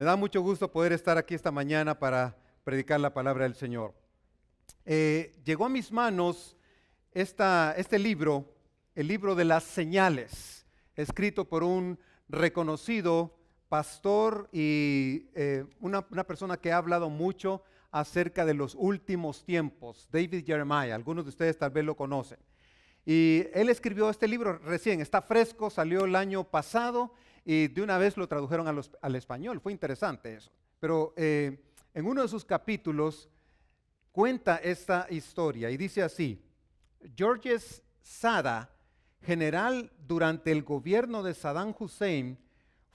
Me da mucho gusto poder estar aquí esta mañana para predicar la palabra del Señor. Eh, llegó a mis manos este libro, el libro de las señales, escrito por un reconocido pastor y eh, una, una persona que ha hablado mucho acerca de los últimos tiempos, David Jeremiah. Algunos de ustedes tal vez lo conocen. Y él escribió este libro recién, está fresco, salió el año pasado y de una vez lo tradujeron al español. Fue interesante eso. Pero eh, en uno de sus capítulos cuenta esta historia y dice así, Georges Sada, general durante el gobierno de Saddam Hussein,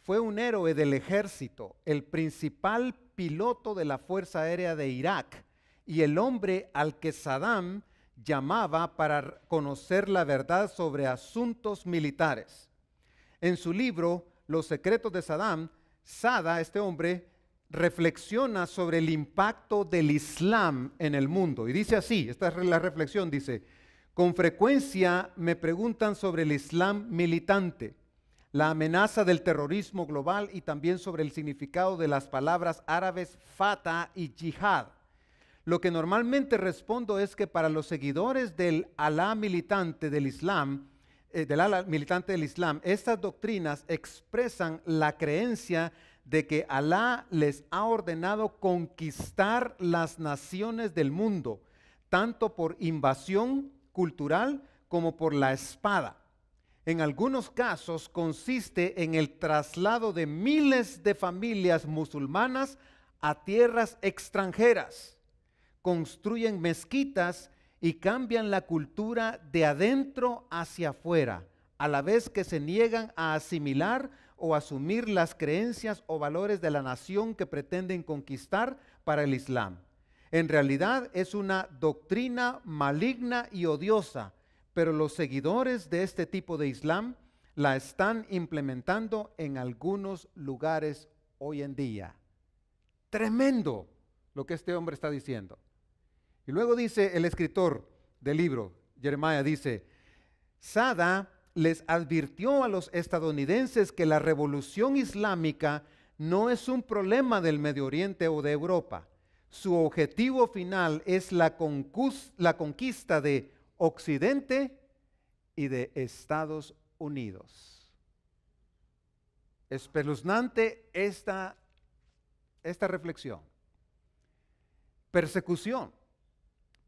fue un héroe del ejército, el principal piloto de la Fuerza Aérea de Irak y el hombre al que Saddam llamaba para conocer la verdad sobre asuntos militares. En su libro los secretos de Saddam, Sada, este hombre, reflexiona sobre el impacto del Islam en el mundo. Y dice así, esta es la reflexión, dice, con frecuencia me preguntan sobre el Islam militante, la amenaza del terrorismo global y también sobre el significado de las palabras árabes fata y yihad. Lo que normalmente respondo es que para los seguidores del Alá militante del Islam, eh, militante del Islam, estas doctrinas expresan la creencia de que Alá les ha ordenado conquistar las naciones del mundo, tanto por invasión cultural como por la espada. En algunos casos consiste en el traslado de miles de familias musulmanas a tierras extranjeras. Construyen mezquitas y cambian la cultura de adentro hacia afuera, a la vez que se niegan a asimilar o asumir las creencias o valores de la nación que pretenden conquistar para el Islam. En realidad es una doctrina maligna y odiosa, pero los seguidores de este tipo de Islam la están implementando en algunos lugares hoy en día. Tremendo lo que este hombre está diciendo. Y luego dice el escritor del libro, Jeremiah, dice, Sada les advirtió a los estadounidenses que la revolución islámica no es un problema del Medio Oriente o de Europa. Su objetivo final es la, la conquista de Occidente y de Estados Unidos. Espeluznante esta, esta reflexión. Persecución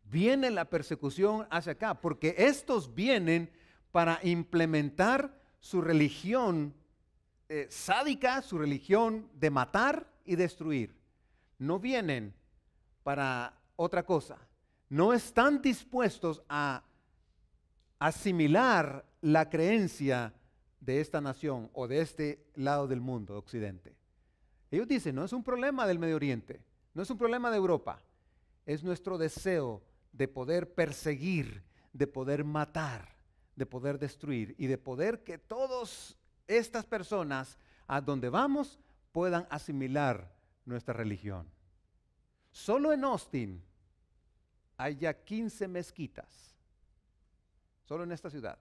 viene la persecución hacia acá, porque estos vienen para implementar su religión eh, sádica, su religión de matar y destruir. No vienen para otra cosa. No están dispuestos a asimilar la creencia de esta nación o de este lado del mundo, Occidente. Ellos dicen, no es un problema del Medio Oriente, no es un problema de Europa, es nuestro deseo de poder perseguir, de poder matar, de poder destruir y de poder que todas estas personas a donde vamos puedan asimilar nuestra religión. Solo en Austin hay ya 15 mezquitas, solo en esta ciudad.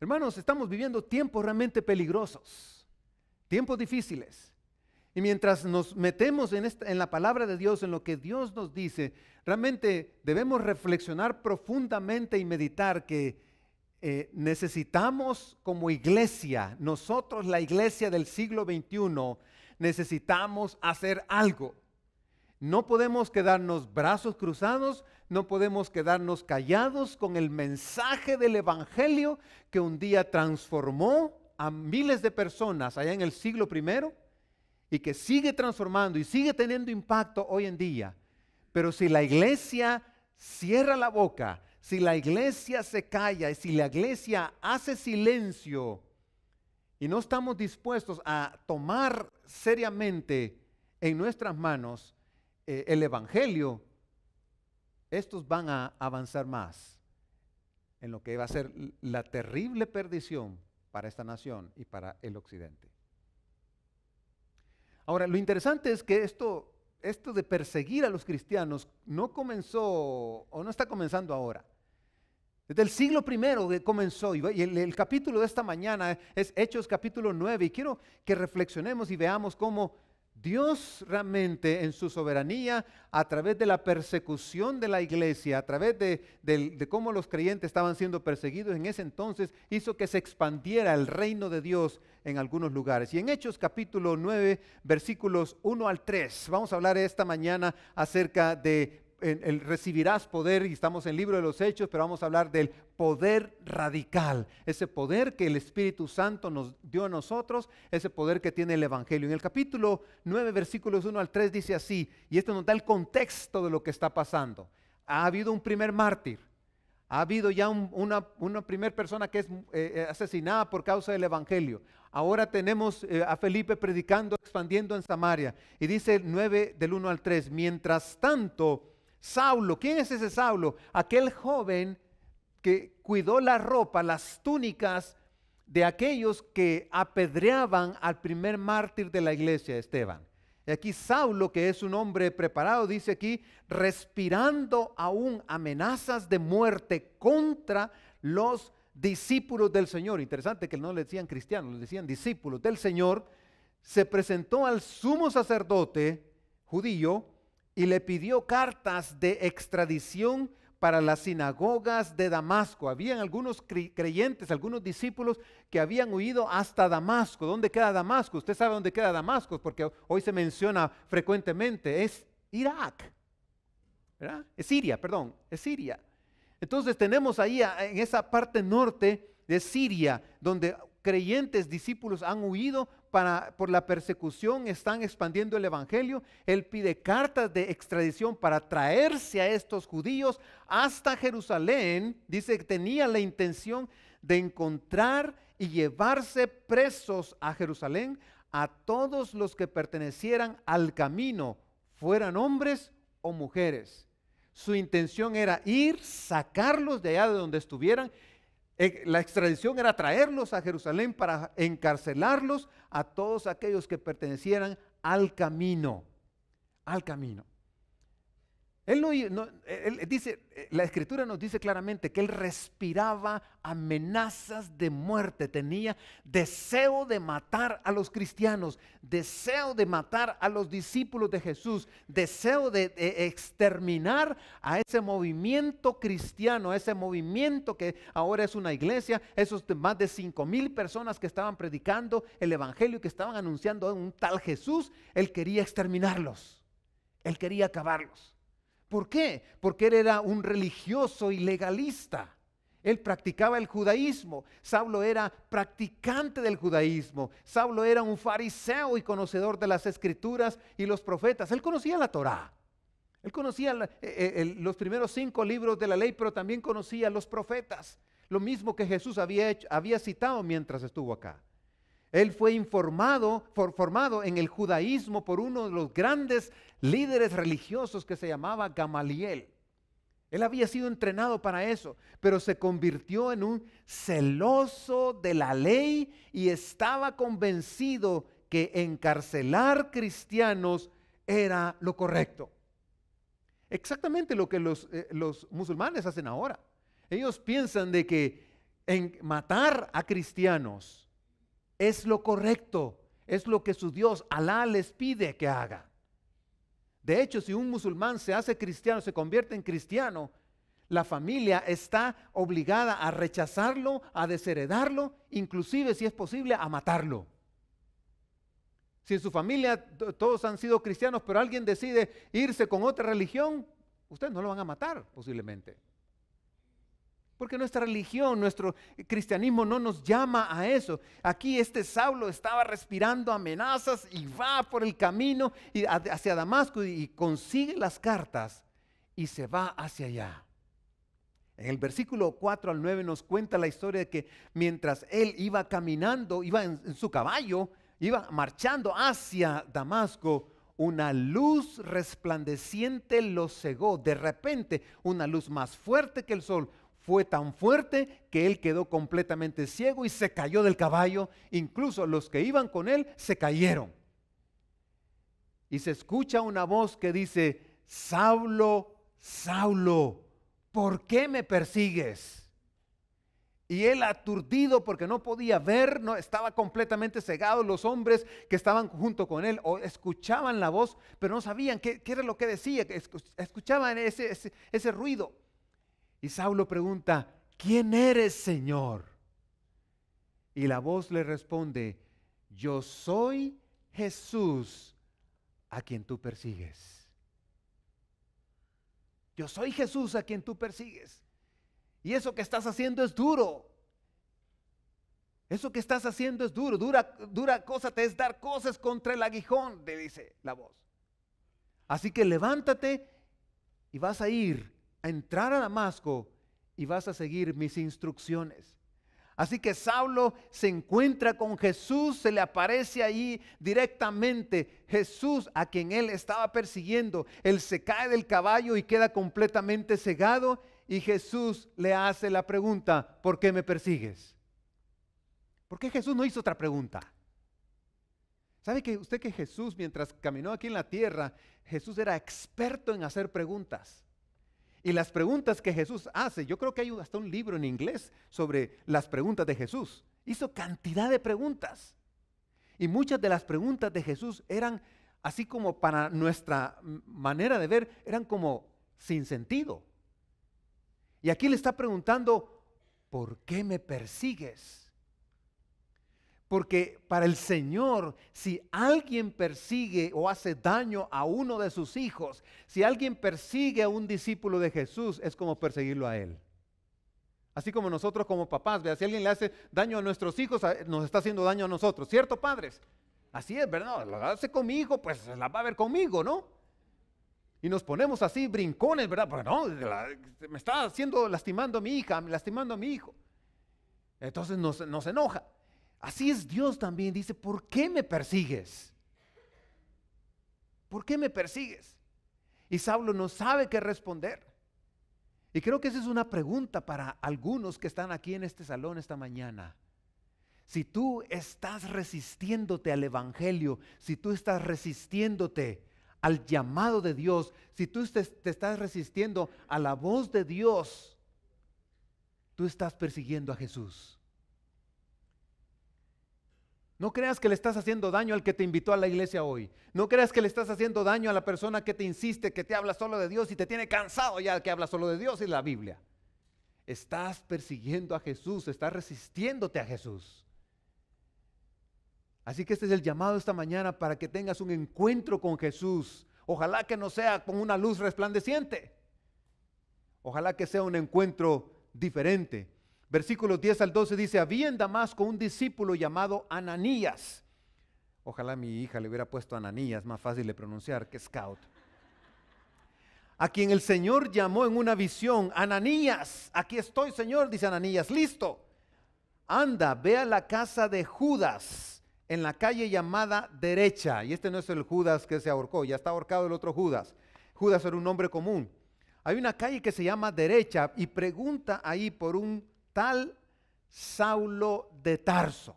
Hermanos, estamos viviendo tiempos realmente peligrosos, tiempos difíciles. Y mientras nos metemos en, esta, en la palabra de Dios, en lo que Dios nos dice, realmente debemos reflexionar profundamente y meditar que eh, necesitamos como iglesia, nosotros la iglesia del siglo XXI, necesitamos hacer algo. No podemos quedarnos brazos cruzados, no podemos quedarnos callados con el mensaje del Evangelio que un día transformó a miles de personas allá en el siglo primero y que sigue transformando y sigue teniendo impacto hoy en día. Pero si la iglesia cierra la boca, si la iglesia se calla y si la iglesia hace silencio y no estamos dispuestos a tomar seriamente en nuestras manos eh, el Evangelio, estos van a avanzar más en lo que va a ser la terrible perdición para esta nación y para el occidente. Ahora, lo interesante es que esto, esto de perseguir a los cristianos no comenzó o no está comenzando ahora. Desde el siglo primero comenzó y el, el, capítulo de esta mañana es Hechos capítulo 9 y quiero que reflexionemos y veamos cómo Dios realmente en su soberanía, a través de la persecución de la iglesia, a través de, cómo los creyentes estaban siendo perseguidos en ese entonces, hizo que se expandiera el reino de Dios en algunos lugares. Y en Hechos capítulo 9, versículos 1 al 3, vamos a hablar esta mañana acerca de recibirás poder, y estamos en el libro de los Hechos, pero vamos a hablar del poder radical, ese poder que el Espíritu Santo nos dio a nosotros, ese poder que tiene el Evangelio. En el capítulo 9, versículos 1 al 3 dice así, y esto nos da el contexto de lo que está pasando. Ha habido un primer mártir, ha habido ya una, primera persona que es eh, eh, asesinada por causa del Evangelio. Ahora tenemos eh, a Felipe predicando, expandiendo en Samaria. Y dice 9 del 1 al 3, mientras tanto Saulo, ¿quién es ese Saulo? Aquel joven que cuidó la ropa, las túnicas de aquellos que apedreaban al primer mártir de la iglesia, Esteban. Y aquí Saulo, que es un hombre preparado, dice aquí, respirando aún amenazas de muerte contra los discípulos del Señor. Interesante que no le decían cristianos, le decían discípulos del Señor. Se presentó al sumo sacerdote judío y le pidió cartas de extradición para las sinagogas de Damasco. Habían algunos creyentes, algunos discípulos que habían huido hasta Damasco. ¿Dónde queda Damasco? Usted sabe dónde queda Damasco, porque hoy se menciona frecuentemente. Es Irak. Es Siria, perdón, es Siria. Entonces tenemos ahí en esa parte norte de Siria, donde creyentes, discípulos han huido para, por la persecución, están expandiendo el Evangelio. Él pide cartas de extradición para traerse a estos judíos hasta Jerusalén. Dice que tenía la intención de encontrar y llevarse presos a Jerusalén a todos los que pertenecieran al camino, fueran hombres o mujeres. Su intención era ir, sacarlos de allá de donde estuvieran eh, la extradición era traerlos a Jerusalén para encarcelarlos a todos aquellos que pertenecieran al camino, al camino. Él, no, dice, la escritura nos dice claramente que él respiraba amenazas de muerte, tenía deseo de matar a los cristianos, deseo de matar a los discípulos de Jesús, deseo de, exterminar a ese movimiento cristiano, a ese movimiento que ahora es una iglesia, esos más de cinco mil personas que estaban predicando el evangelio y que estaban anunciando a un tal Jesús, él quería exterminarlos, él quería acabarlos. ¿Por qué? Porque él era un religioso y legalista. Él practicaba el judaísmo. Saulo era practicante del judaísmo. Saulo era un fariseo y conocedor de las escrituras y los profetas. Él conocía la Torá. Él conocía eh, eh, los primeros cinco libros de la ley, pero también conocía los profetas. Lo mismo que Jesús había citado mientras estuvo acá. Él fue informado, formado en el judaísmo por uno de los grandes líderes religiosos que se llamaba Gamaliel. Él había sido entrenado para eso, pero se convirtió en un celoso de la ley y estaba convencido que encarcelar cristianos era lo correcto. Exactamente lo que los, eh, los musulmanes hacen ahora. Ellos piensan de que en matar a cristianos es lo correcto, es lo que su Dios, Alá, les pide que haga. De hecho, si un musulmán se hace cristiano, se convierte en cristiano, la familia está obligada a rechazarlo, a desheredarlo, inclusive si es posible, a matarlo. Si en su familia todos han sido cristianos, pero alguien decide irse con otra religión, ustedes no lo van a matar posiblemente. Porque nuestra religión, nuestro cristianismo no nos llama a eso. Aquí este Saulo estaba respirando amenazas y va por el camino hacia Damasco y consigue las cartas y se va hacia allá. En el versículo 4 al 9 nos cuenta la historia de que mientras él iba caminando, iba en, en su caballo, iba marchando hacia Damasco, una luz resplandeciente lo cegó. De repente, una luz más fuerte que el sol fue tan fuerte que él quedó completamente ciego y se cayó del caballo. Incluso los que iban con él se cayeron. Y se escucha una voz que dice, Saulo, Saulo, ¿por qué me persigues? Y él aturdido porque no podía ver, no, estaba completamente cegado. Los hombres que estaban junto con él o escuchaban la voz, pero no sabían qué, era lo que decía. Escuchaban ese, ese, ese ruido. Y Saulo pregunta, ¿quién eres, Señor? Y la voz le responde, yo soy Jesús a quien tú persigues. Yo soy Jesús a quien tú persigues. Y eso que estás haciendo es duro. Eso que estás haciendo es duro. Dura, dura cosa te es dar cosas contra el aguijón, le dice la voz. Así que levántate y vas a ir entrar a Damasco y vas a seguir mis instrucciones. Así que Saulo se encuentra con Jesús, se le aparece ahí directamente Jesús a quien él estaba persiguiendo. Él se cae del caballo y queda completamente cegado y Jesús le hace la pregunta, ¿por qué me persigues? ¿Por qué Jesús no hizo otra pregunta? ¿Sabe que usted que Jesús mientras caminó aquí en la tierra, Jesús era experto en hacer preguntas? Y las preguntas que Jesús hace, yo creo que hay hasta un libro en inglés sobre las preguntas de Jesús. Hizo cantidad de preguntas. Y muchas de las preguntas de Jesús eran, así como para nuestra manera de ver, eran como sin sentido. Y aquí le está preguntando, ¿por qué me persigues? Porque para el Señor, si alguien persigue o hace daño a uno de sus hijos, si alguien persigue a un discípulo de Jesús, es como perseguirlo a él. Así como nosotros como papás, si alguien le hace daño a nuestros hijos, nos está haciendo daño a nosotros, ¿cierto, padres? Así es, ¿verdad? hace con mi hijo, pues la va a ver conmigo, ¿no? Y nos ponemos así brincones, ¿verdad? Porque no, me está haciendo lastimando a mi hija, lastimando a mi hijo. Entonces nos enoja. Así es Dios también, dice, ¿por qué me persigues? ¿Por qué me persigues? Y Saulo no sabe qué responder. Y creo que esa es una pregunta para algunos que están aquí en este salón esta mañana. Si tú estás resistiéndote al Evangelio, si tú estás resistiéndote al llamado de Dios, si tú te, te estás resistiendo a la voz de Dios, tú estás persiguiendo a Jesús. No creas que le estás haciendo daño al que te invitó a la iglesia hoy. No creas que le estás haciendo daño a la persona que te insiste, que te habla solo de Dios y te tiene cansado ya que habla solo de Dios y la Biblia. Estás persiguiendo a Jesús, estás resistiéndote a Jesús. Así que este es el llamado esta mañana para que tengas un encuentro con Jesús. Ojalá que no sea con una luz resplandeciente. Ojalá que sea un encuentro diferente. Versículos 10 al 12 dice, había en Damasco un discípulo llamado Ananías. Ojalá mi hija le hubiera puesto Ananías, más fácil de pronunciar que Scout. A quien el Señor llamó en una visión, Ananías, aquí estoy Señor, dice Ananías, listo. Anda, ve a la casa de Judas en la calle llamada derecha. Y este no es el Judas que se ahorcó, ya está ahorcado el otro Judas. Judas era un nombre común. Hay una calle que se llama derecha y pregunta ahí por un Saulo de Tarso.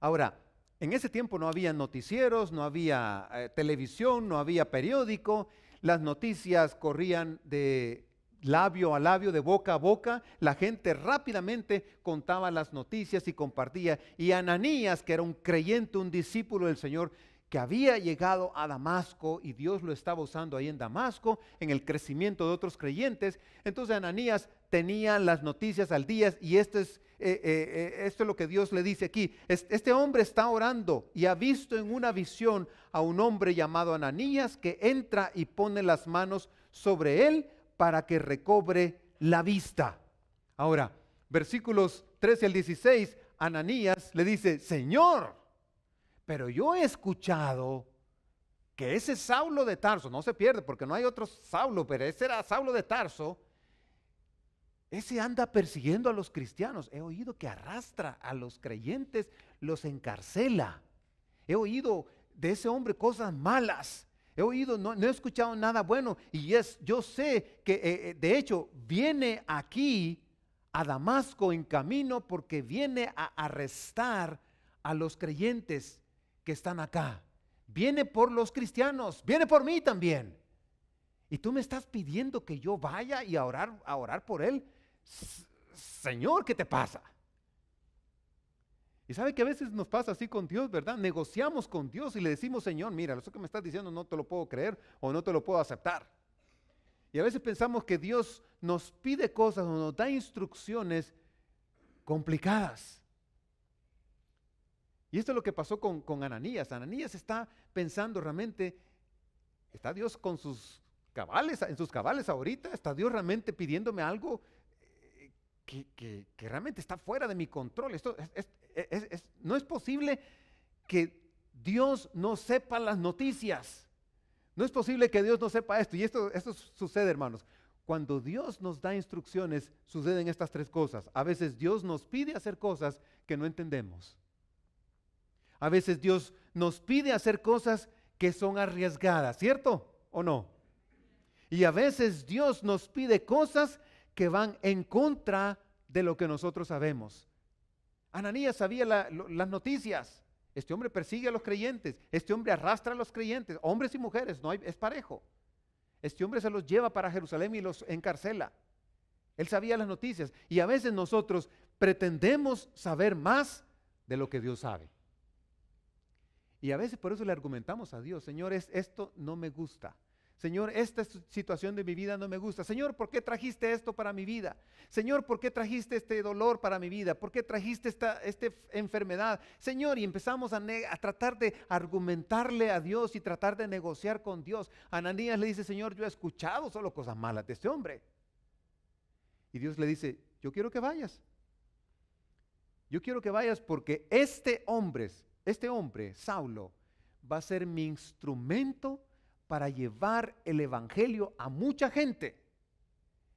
Ahora, en ese tiempo no había noticieros, no había eh, televisión, no había periódico, las noticias corrían de labio a labio, de boca a boca, la gente rápidamente contaba las noticias y compartía. Y Ananías, que era un creyente, un discípulo del Señor, que había llegado a Damasco y Dios lo estaba usando ahí en Damasco, en el crecimiento de otros creyentes. Entonces Ananías tenía las noticias al día y esto es, eh, eh, eh, esto es lo que Dios le dice aquí. Este hombre está orando y ha visto en una visión a un hombre llamado Ananías que entra y pone las manos sobre él para que recobre la vista. Ahora, versículos 13 al 16, Ananías le dice, Señor, pero yo he escuchado que ese Saulo de Tarso, no se pierde porque no hay otro Saulo, pero ese era Saulo de Tarso, ese anda persiguiendo a los cristianos. He oído que arrastra a los creyentes, los encarcela. He oído de ese hombre cosas malas. He oído, no, he escuchado nada bueno. Y es, yo sé que, eh, eh, de hecho, viene aquí a Damasco en camino porque viene a arrestar a los creyentes que están acá. Viene por los cristianos, viene por mí también. Y tú me estás pidiendo que yo vaya y a orar, a orar por él. Señor, ¿qué te pasa? Y sabe que a veces nos pasa así con Dios, ¿verdad? Negociamos con Dios y le decimos, Señor, mira, lo que me estás diciendo no te lo puedo creer o no te lo puedo aceptar. Y a veces pensamos que Dios nos pide cosas o nos da instrucciones complicadas. Y esto es lo que pasó con, Ananías. Ananías está pensando realmente, ¿está Dios con sus cabales, en sus cabales ahorita? ¿Está Dios realmente pidiéndome algo eh, que, realmente está fuera de mi control? Esto no es posible que Dios no sepa las noticias. No es posible que Dios no sepa esto. Y esto, esto sucede, hermanos. Cuando Dios nos da instrucciones, suceden estas tres cosas. A veces Dios nos pide hacer cosas que no entendemos. A veces Dios nos pide hacer cosas que son arriesgadas, ¿cierto o no? Y a veces Dios nos pide cosas que van en contra de lo que nosotros sabemos. Ananías sabía las noticias. Este hombre persigue a los creyentes. Este hombre arrastra a los creyentes, hombres y mujeres, no hay, es parejo. Este hombre se los lleva para Jerusalén y los encarcela. Él sabía las noticias. Y a veces nosotros pretendemos saber más de lo que Dios sabe. Y a veces por eso le argumentamos a Dios, Señor, esto no me gusta. Señor, esta situación de mi vida no me gusta. Señor, ¿por qué trajiste esto para mi vida? Señor, ¿por qué trajiste este dolor para mi vida? ¿Por qué trajiste esta, este enfermedad? Señor, y empezamos a, a, tratar de argumentarle a Dios y tratar de negociar con Dios. Ananías le dice, Señor, yo he escuchado solo cosas malas de este hombre. Y Dios le dice, yo quiero que vayas. Yo quiero que vayas porque este hombre este hombre, Saulo, va a ser mi instrumento para llevar el Evangelio a mucha gente.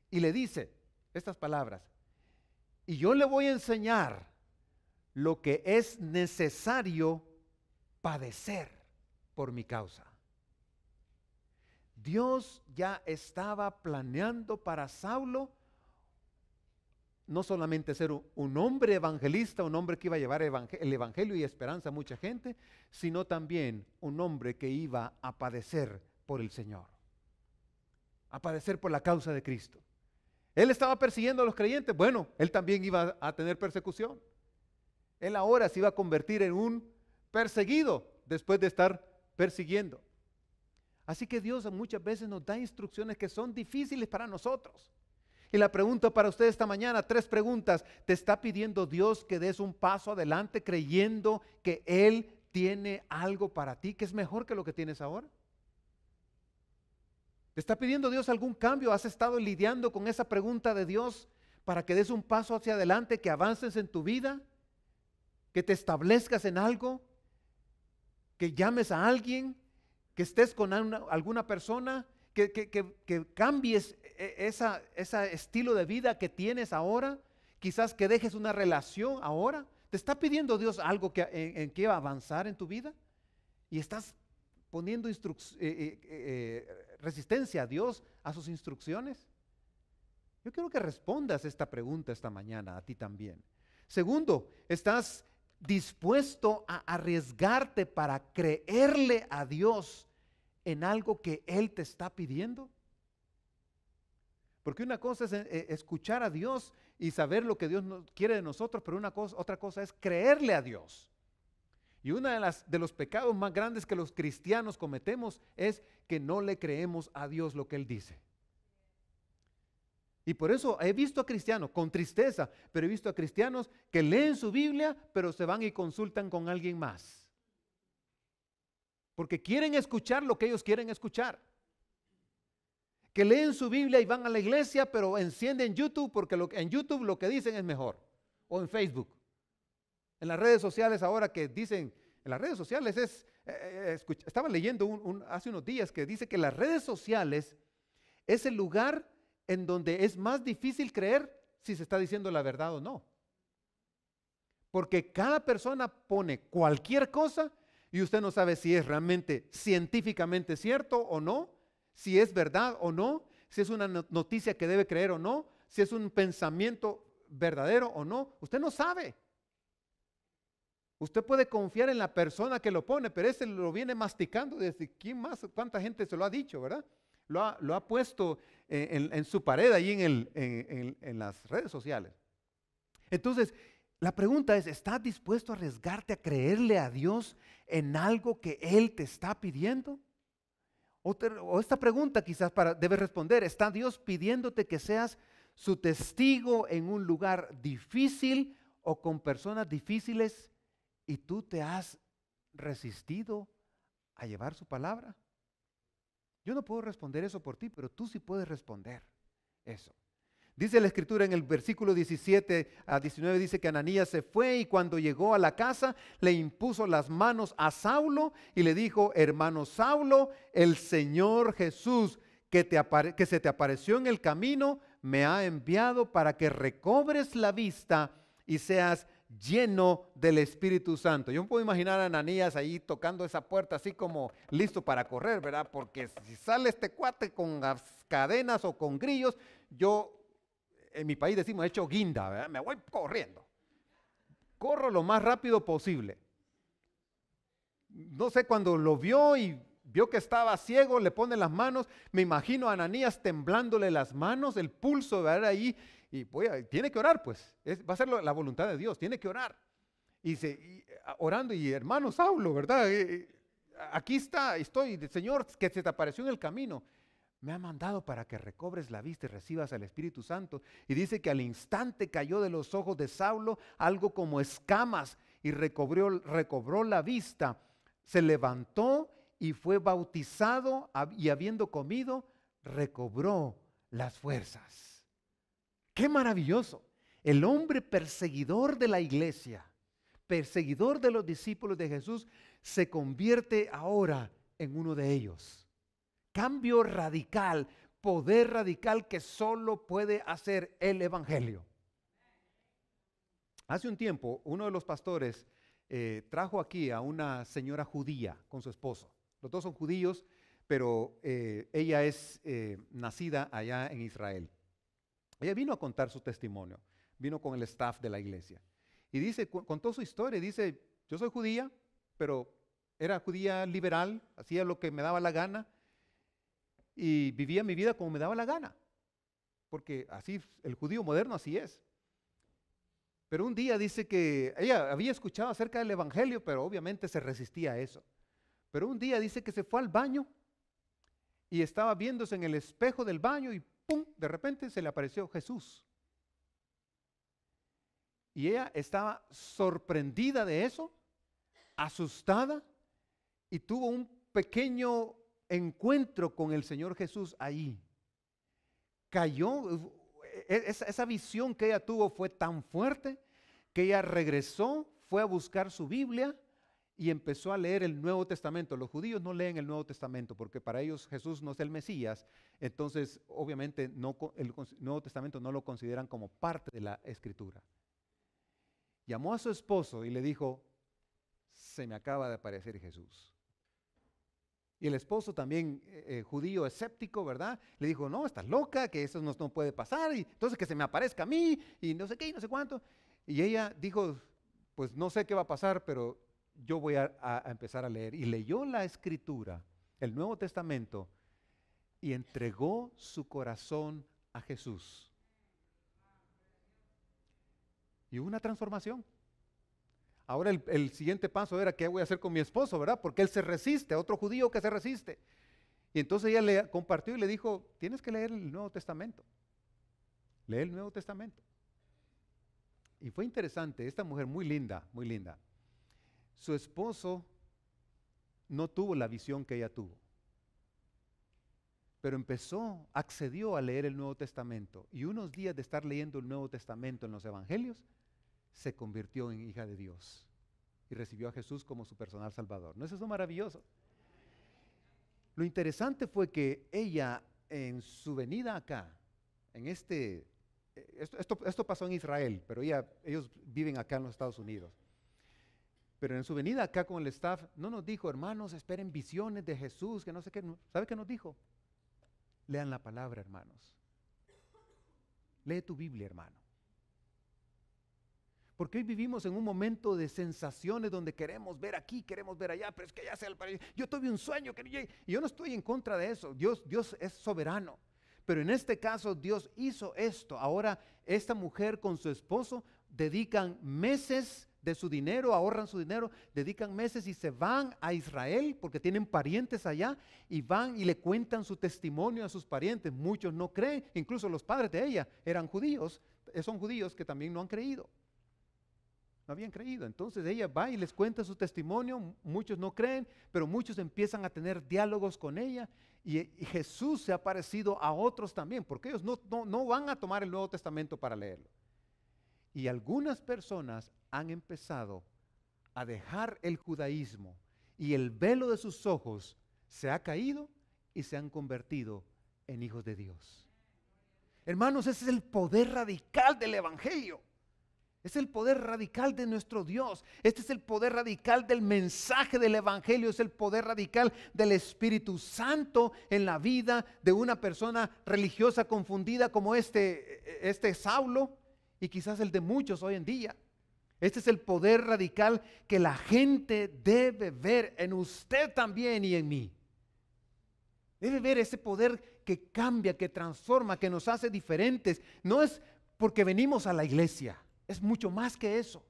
Y le dice estas palabras, y yo le voy a enseñar lo que es necesario padecer por mi causa. Dios ya estaba planeando para Saulo no solamente ser un, hombre evangelista, un hombre que iba a llevar el evangelio y esperanza a mucha gente, sino también un hombre que iba a padecer por el Señor, a padecer por la causa de Cristo. Él estaba persiguiendo a los creyentes, bueno, él también iba a tener persecución. Él ahora se iba a convertir en un perseguido después de estar persiguiendo. Así que Dios muchas veces nos da instrucciones que son difíciles para nosotros. Y la pregunta para usted esta mañana, tres preguntas. ¿Te está pidiendo Dios que des un paso adelante creyendo que Él tiene algo para ti que es mejor que lo que tienes ahora? ¿Te está pidiendo Dios algún cambio? ¿Has estado lidiando con esa pregunta de Dios para que des un paso hacia adelante, que avances en tu vida, que te establezcas en algo, que llames a alguien, que estés con alguna persona? que, cambies e, e, ese estilo de vida que tienes ahora, quizás que dejes una relación ahora. ¿Te está pidiendo Dios algo que, en, que avanzar en tu vida? Y estás poniendo eh, eh, eh, resistencia a Dios, a sus instrucciones. Yo quiero que respondas esta pregunta esta mañana, a ti también. Segundo, ¿estás dispuesto a arriesgarte para creerle a Dios en algo que Él te está pidiendo? Porque una cosa es eh, eh, escuchar a Dios y saber lo que Dios quiere de nosotros, pero una cosa, otra cosa es creerle a Dios. Y uno de, las, de los pecados más grandes que los cristianos cometemos es que no le creemos a Dios lo que Él dice. Y por eso he visto a cristianos, con tristeza, pero he visto a cristianos que leen su Biblia, pero se van y consultan con alguien más. Porque quieren escuchar lo que ellos quieren escuchar. Que leen su Biblia y van a la iglesia, pero encienden YouTube porque en YouTube lo que dicen es mejor. O en Facebook. En las redes sociales ahora que dicen, en las redes sociales es, eh, eh, estaba leyendo hace unos días que dice que las redes sociales es el lugar en donde es más difícil creer si se está diciendo la verdad o no. Porque cada persona pone cualquier cosa y usted no sabe si es realmente científicamente cierto o no, si es verdad o no, si es una noticia que debe creer o no, si es un pensamiento verdadero o no, usted no sabe. Usted puede confiar en la persona que lo pone, pero ese lo viene masticando desde quién más, cuánta gente se lo ha dicho, ¿verdad? Lo ha, puesto eh, en, su pared ahí en, en las redes sociales. Entonces, la pregunta es, ¿estás dispuesto a arriesgarte a creerle a Dios en algo que Él te está pidiendo? O, esta pregunta quizás para, debes responder, ¿está Dios pidiéndote que seas su testigo en un lugar difícil o con personas difíciles y tú te has resistido a llevar su palabra? Yo no puedo responder eso por ti, pero tú sí puedes responder eso. Dice la escritura en el versículo 17 a 19, dice que Ananías se fue y cuando llegó a la casa le impuso las manos a Saulo y le dijo, hermano Saulo, el Señor Jesús que, te se te apareció en el camino, me ha enviado para que recobres la vista y seas lleno del Espíritu Santo. Yo me puedo imaginar a Ananías ahí tocando esa puerta así como listo para correr, ¿verdad? Porque si sale este cuate con las cadenas o con grillos, yo en mi país decimos, hecho guinda, me voy corriendo. Corro lo más rápido posible. No sé, cuando lo vio y vio que estaba ciego, le pone las manos, me imagino a Ananías temblándole las manos, el pulso de ahí, y voy tiene que orar, pues, va a ser la voluntad de Dios, tiene que orar. Y, se, orando, y hermano Saulo, ¿verdad? Eh, eh, aquí está, estoy, Señor, que se te apareció en el camino me ha mandado para que recobres la vista y recibas al Espíritu Santo. Y dice que al instante cayó de los ojos de Saulo algo como escamas y recobró, recobró la vista. Se levantó y fue bautizado y habiendo comido, recobró las fuerzas. Qué maravilloso. El hombre perseguidor de la iglesia, perseguidor de los discípulos de Jesús, se convierte ahora en uno de ellos cambio radical, poder radical que solo puede hacer el Evangelio. Hace un tiempo, uno de los pastores eh, trajo aquí a una señora judía con su esposo. Los dos son judíos, pero eh, ella es eh, nacida allá en Israel. Ella vino a contar su testimonio, vino con el staff de la iglesia. Y dice, contó su historia, dice, yo soy judía, pero era judía liberal, hacía lo que me daba la gana, y vivía mi vida como me daba la gana. Porque así, el judío moderno así es. Pero un día dice que ella había escuchado acerca del Evangelio, pero obviamente se resistía a eso. Pero un día dice que se fue al baño y estaba viéndose en el espejo del baño y ¡pum! De repente se le apareció Jesús. Y ella estaba sorprendida de eso, asustada, y tuvo un pequeño encuentro con el Señor Jesús ahí cayó, e-, e-, esa, visión que ella tuvo fue tan fuerte que ella regresó, fue a buscar su Biblia y empezó a leer el Nuevo Testamento. Los judíos no leen el Nuevo Testamento porque para ellos Jesús no es el Mesías, entonces obviamente no, el Nuevo Testamento no lo consideran como parte de la escritura. Llamó a su esposo y le dijo, se me acaba de aparecer Jesús. Y el esposo también, eh, eh, judío escéptico, ¿verdad? Le dijo, no, estás loca, que eso no, puede pasar, y entonces que se me aparezca a mí, y no sé qué, y no sé cuánto. Y ella dijo, pues no sé qué va a pasar, pero yo voy a, a, empezar a leer. Y leyó la escritura, el Nuevo Testamento, y entregó su corazón a Jesús. Y hubo una transformación. Ahora el, siguiente paso era, ¿qué voy a hacer con mi esposo, verdad? Porque él se resiste, otro judío que se resiste. Y entonces ella le compartió y le dijo, tienes que leer el Nuevo Testamento. Lee el Nuevo Testamento. Y fue interesante, esta mujer muy linda, muy linda. Su esposo no tuvo la visión que ella tuvo, pero empezó, accedió a leer el Nuevo Testamento. Y unos días de estar leyendo el Nuevo Testamento en los Evangelios, se convirtió en hija de Dios y recibió a Jesús como su personal salvador. ¿No es eso maravilloso? Lo interesante fue que ella en su venida acá, en este, eh, esto, pasó en Israel, pero ella, ellos viven acá en los Estados Unidos. Pero en su venida acá con el staff, no nos dijo, hermanos, esperen visiones de Jesús, que no sé qué. ¿Sabe qué nos dijo? Lean la palabra, hermanos. Lee tu Biblia, hermano. Porque hoy vivimos en un momento de sensaciones donde queremos ver aquí, queremos ver allá, pero es que ya sea el pariente, Yo tuve un sueño que yo, yo no estoy en contra de eso. Dios, Dios es soberano. Pero en este caso Dios hizo esto. Ahora esta mujer con su esposo dedican meses de su dinero, ahorran su dinero, dedican meses y se van a Israel porque tienen parientes allá y van y le cuentan su testimonio a sus parientes. Muchos no creen, incluso los padres de ella eran judíos, eh, son judíos que también no han creído no habían creído. Entonces ella va y les cuenta su testimonio, muchos no creen, pero muchos empiezan a tener diálogos con ella y, Jesús se ha parecido a otros también, porque ellos no, no, van a tomar el Nuevo Testamento para leerlo. Y algunas personas han empezado a dejar el judaísmo y el velo de sus ojos se ha caído y se han convertido en hijos de Dios. Hermanos, ese es el poder radical del Evangelio. Es el poder radical de nuestro Dios. Este es el poder radical del mensaje del Evangelio. Es el poder radical del Espíritu Santo en la vida de una persona religiosa confundida como este, este Saulo y quizás el de muchos hoy en día. Este es el poder radical que la gente debe ver en usted también y en mí. Debe ver ese poder que cambia, que transforma, que nos hace diferentes. No es porque venimos a la iglesia. Es mucho más que eso.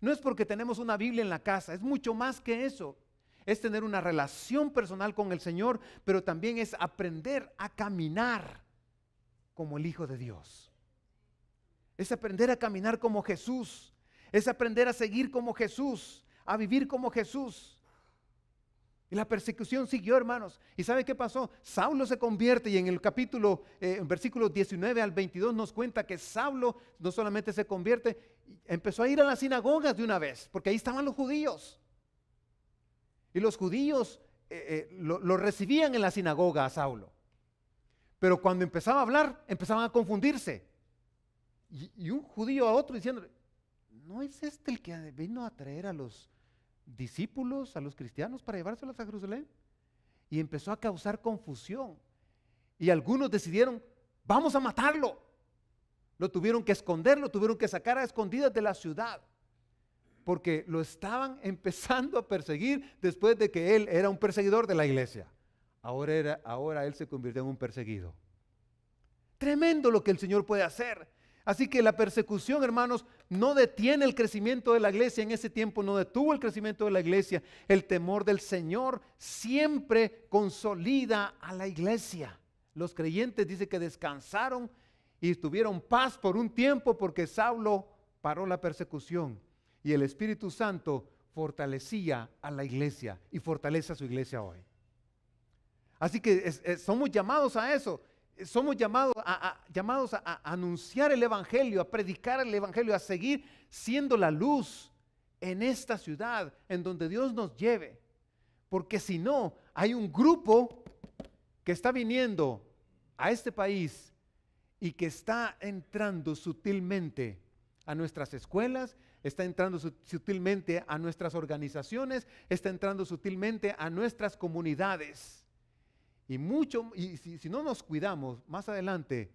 No es porque tenemos una Biblia en la casa, es mucho más que eso. Es tener una relación personal con el Señor, pero también es aprender a caminar como el Hijo de Dios. Es aprender a caminar como Jesús. Es aprender a seguir como Jesús, a vivir como Jesús. Y la persecución siguió, hermanos. ¿Y sabe qué pasó? Saulo se convierte y en el capítulo, eh, en versículo 19 al 22 nos cuenta que Saulo no solamente se convierte, empezó a ir a las sinagogas de una vez, porque ahí estaban los judíos. Y los judíos eh, eh, lo, recibían en la sinagoga a Saulo. Pero cuando empezaba a hablar, empezaban a confundirse. Y, un judío a otro diciendo ¿no es este el que vino a traer a los discípulos, a los cristianos, para llevárselos a Jerusalén. Y empezó a causar confusión. Y algunos decidieron, vamos a matarlo. Lo tuvieron que esconder, lo tuvieron que sacar a escondidas de la ciudad. Porque lo estaban empezando a perseguir después de que él era un perseguidor de la iglesia. Ahora, era, ahora él se convirtió en un perseguido. Tremendo lo que el Señor puede hacer. Así que la persecución, hermanos, no detiene el crecimiento de la iglesia. En ese tiempo no detuvo el crecimiento de la iglesia. El temor del Señor siempre consolida a la iglesia. Los creyentes dice que descansaron y tuvieron paz por un tiempo porque Saulo paró la persecución y el Espíritu Santo fortalecía a la iglesia y fortalece a su iglesia hoy. Así que somos llamados a eso somos llamados a, llamados anunciar el Evangelio, a predicar el Evangelio, a seguir siendo la luz en esta ciudad, en donde Dios nos lleve. Porque si no, hay un grupo que está viniendo a este país y que está entrando sutilmente a nuestras escuelas, está entrando sutilmente a nuestras organizaciones, está entrando sutilmente a nuestras comunidades. Y mucho, y si, si no nos cuidamos, más adelante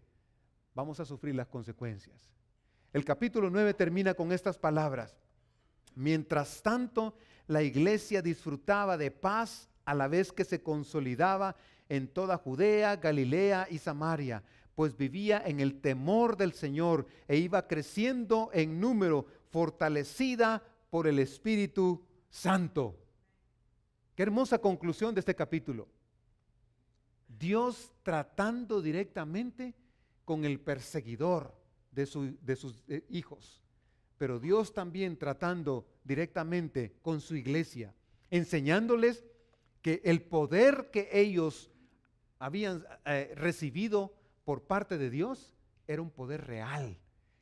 vamos a sufrir las consecuencias. El capítulo 9 termina con estas palabras. Mientras tanto, la iglesia disfrutaba de paz a la vez que se consolidaba en toda Judea, Galilea y Samaria, pues vivía en el temor del Señor e iba creciendo en número, fortalecida por el Espíritu Santo. Qué hermosa conclusión de este capítulo. Dios tratando directamente con el perseguidor de, sus eh, hijos, pero Dios también tratando directamente con su iglesia, enseñándoles que el poder que ellos habían eh, recibido por parte de Dios era un poder real,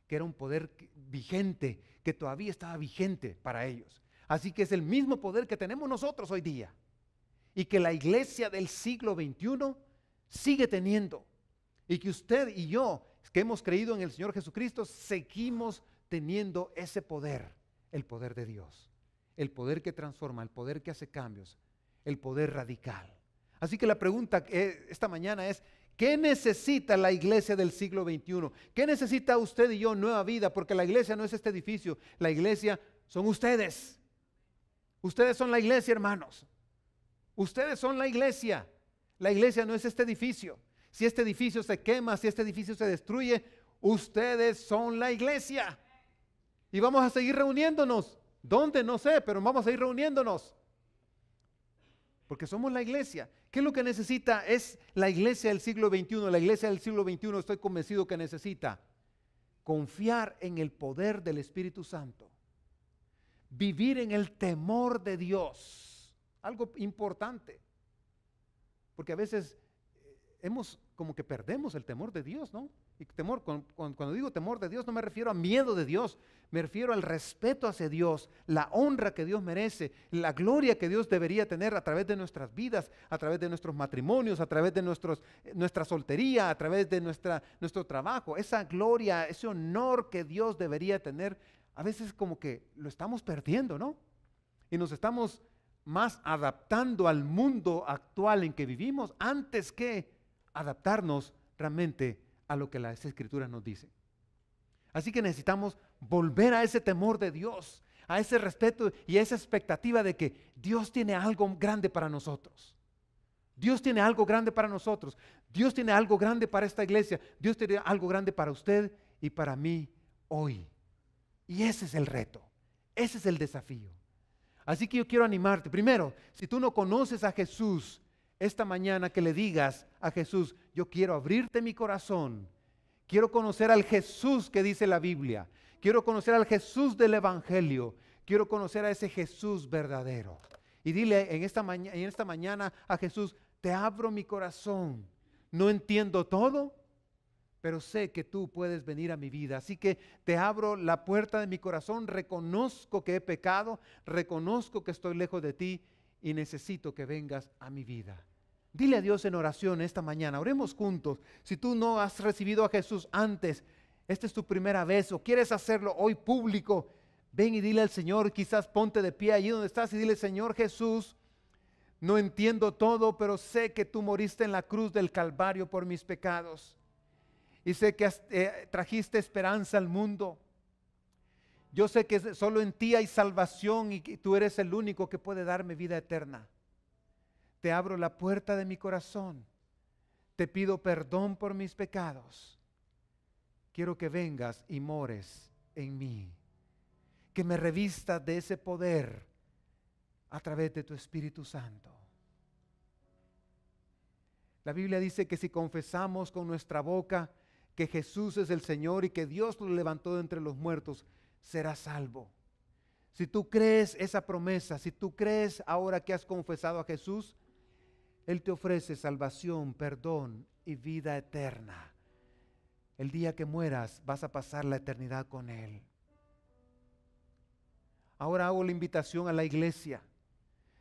que era un poder vigente, que todavía estaba vigente para ellos. Así que es el mismo poder que tenemos nosotros hoy día y que la iglesia del siglo XXI sigue teniendo. Y que usted y yo, que hemos creído en el Señor Jesucristo, seguimos teniendo ese poder, el poder de Dios, el poder que transforma, el poder que hace cambios, el poder radical. Así que la pregunta eh, esta mañana es, ¿Qué necesita la iglesia del siglo XXI? ¿Qué necesita usted y yo, nueva vida? Porque la iglesia no es este edificio, la iglesia son ustedes. Ustedes son la iglesia, hermanos. Ustedes son la iglesia. La iglesia no es este edificio. Si este edificio se quema, si este edificio se destruye, ustedes son la iglesia. Y vamos a seguir reuniéndonos. ¿Dónde? No sé, pero vamos a ir reuniéndonos. Porque somos la iglesia. ¿Qué es lo que necesita? Es la iglesia del siglo XXI. La iglesia del siglo XXI estoy convencido que necesita confiar en el poder del Espíritu Santo. Vivir en el temor de Dios. Algo importante. Porque a veces eh, hemos como que perdemos el temor de Dios, ¿no? Y temor, cuando digo temor de Dios, no me refiero a miedo de Dios, me refiero al respeto hacia Dios, la honra que Dios merece, la gloria que Dios debería tener a través de nuestras vidas, a través de nuestros matrimonios, a través de nuestra soltería, a través de nuestro trabajo. Esa gloria, ese honor que Dios debería tener, a veces como que lo estamos perdiendo, ¿no? Y nos estamos más adaptando al mundo actual en que vivimos antes que adaptarnos realmente a lo que las escrituras nos dice Así que necesitamos volver a ese temor de Dios, a ese respeto y a esa expectativa de que Dios tiene algo grande para nosotros. Dios tiene algo grande para nosotros. Dios tiene algo grande para esta iglesia. Dios tiene algo grande para usted y para mí hoy. Y ese es el reto. Ese es el desafío. Así que yo quiero animarte. Primero, si tú no conoces a Jesús, esta mañana que le digas a Jesús, yo quiero abrirte mi corazón. Quiero conocer al Jesús que dice la Biblia. Quiero conocer al Jesús del Evangelio. Quiero conocer a ese Jesús verdadero. Y dile en esta, en esta mañana a Jesús, te abro mi corazón. No entiendo todo, pero sé que tú puedes venir a mi vida. Así que te abro la puerta de mi corazón, reconozco que he pecado, reconozco que estoy lejos de ti y necesito que vengas a mi vida. Dile a Dios en oración esta mañana, oremos juntos. Si tú no has recibido a Jesús antes, esta es tu primera vez o quieres hacerlo hoy público, ven y dile al Señor, quizás ponte de pie allí donde estás y dile, Señor Jesús, no entiendo todo, pero sé que tú moriste en la cruz del Calvario por mis pecados y sé que eh, trajiste esperanza al mundo. Yo sé que solo en ti hay salvación y tú eres el único que puede darme vida eterna. Te abro la puerta de mi corazón. Te pido perdón por mis pecados. Quiero que vengas y mores en mí. Que me revistas de ese poder a través de tu Espíritu Santo. La Biblia dice que si confesamos con nuestra boca, que Jesús es el Señor y que Dios lo levantó de entre los muertos, Será salvo. Si tú crees esa promesa, si tú crees ahora que has confesado a Jesús, Él te ofrece salvación, perdón y vida eterna. El día que mueras vas a pasar la eternidad con Él. Ahora hago la invitación a la iglesia.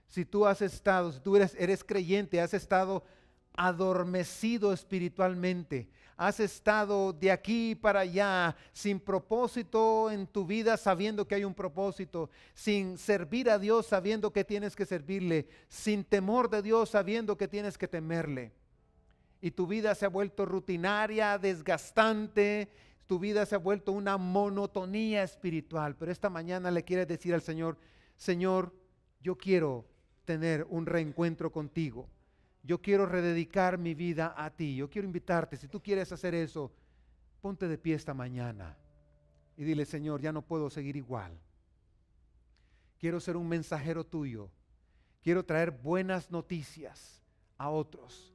Si tú has estado, si tú eres, eres creyente, has estado adormecido espiritualmente, Has estado de aquí para allá sin propósito en tu vida sabiendo que hay un propósito, sin servir a Dios sabiendo que tienes que servirle, sin temor de Dios sabiendo que tienes que temerle. Y tu vida se ha vuelto rutinaria, desgastante, tu vida se ha vuelto una monotonía espiritual. Pero esta mañana le quieres decir al Señor, Señor, yo quiero tener un reencuentro contigo yo quiero rededicar mi vida a ti. Yo quiero invitarte, si tú quieres hacer eso, ponte de pie esta mañana y dile, Señor, ya no puedo seguir igual. Quiero ser un mensajero tuyo. Quiero traer buenas noticias a otros.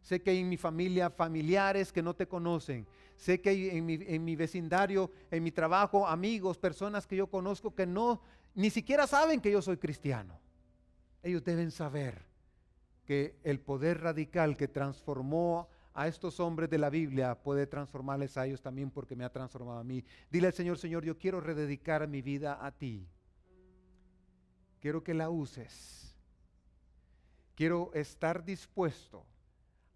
Sé que hay en mi familia familiares que no te conocen. Sé que hay en mi, en mi vecindario, en mi trabajo, amigos, personas que yo conozco que no, ni siquiera saben que yo soy cristiano. Ellos deben saber que el poder radical que transformó a estos hombres de la Biblia puede transformarles a ellos también porque me ha transformado a mí. Dile al Señor, Señor, yo quiero rededicar mi vida a ti. Quiero que la uses. Quiero estar dispuesto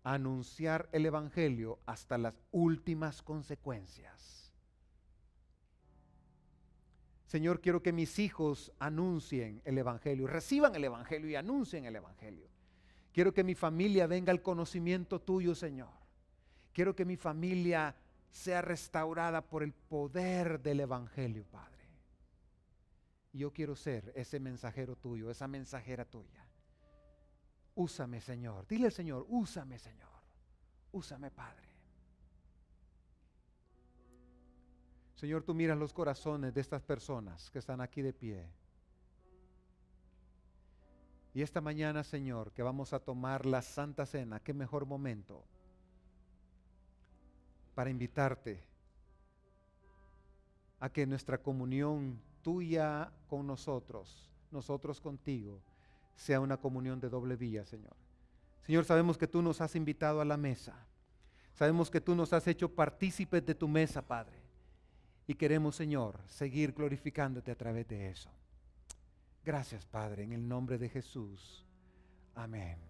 a anunciar el Evangelio hasta las últimas consecuencias. Señor, quiero que mis hijos anuncien el Evangelio, reciban el Evangelio y anuncien el Evangelio. Quiero que mi familia venga al conocimiento tuyo, Señor. Quiero que mi familia sea restaurada por el poder del Evangelio, Padre. Yo quiero ser ese mensajero tuyo, esa mensajera tuya. Úsame, Señor. Dile Señor, úsame, Señor. Úsame, Padre. Señor, tú miras los corazones de estas personas que están aquí de pie. Y esta mañana, Señor, que vamos a tomar la Santa Cena, qué mejor momento para invitarte a que nuestra comunión tuya con nosotros, nosotros contigo, sea una comunión de doble vía, Señor. Señor, sabemos que tú nos has invitado a la mesa. Sabemos que tú nos has hecho partícipes de tu mesa, Padre. Y queremos, Señor, seguir glorificándote a través de eso. Gracias, Padre, en el nombre de Jesús. Amén.